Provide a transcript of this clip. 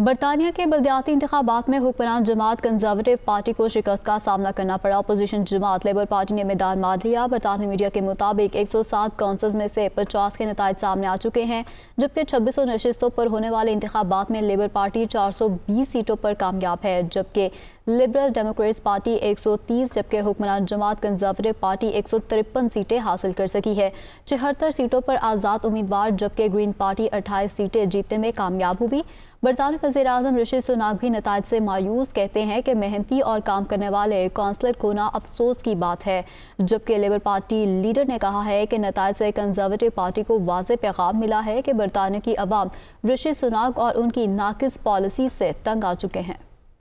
बरतानिया के बलदियाती इंतबात में हुक्मरान जमात कंजर्वेटिव पार्टी को शिकस्त का सामना करना पड़ा अपोजिशन जमात लेबर पार्टी ने मैदान मार लिया बरतानवी मीडिया के मुताबिक 107 काउंसिल्स में से पचास के नतज सामने आ चुके हैं जबकि सौ नशस्तों पर होने वाले इंतबात में लेबर पार्टी चार सौ बीस सीटों पर कामयाब है जबकि लिबरल डेमोक्रेट्स पार्टी 130 जबकि हुक्मरान जमात कंजर्वेटिव पार्टी एक सीटें हासिल कर सकी है छिहत्तर सीटों पर आज़ाद उम्मीदवार जबकि ग्रीन पार्टी अट्ठाईस सीटें जीतने में कामयाब हुई बरतानवी वजी अजम ऋषि सुनाक भी नतज से मायूस कहते हैं कि मेहनती और काम करने वाले कौंसलर खोना अफसोस की बात है जबकि लेबर पार्टी लीडर ने कहा है कि नतज से कंजर्वेटिव पार्टी को वाज पैगाम मिला है कि बरतानवी की आवाम ऋषि सुनाक और उनकी नाकस पॉलिसी से तंग आ चुके हैं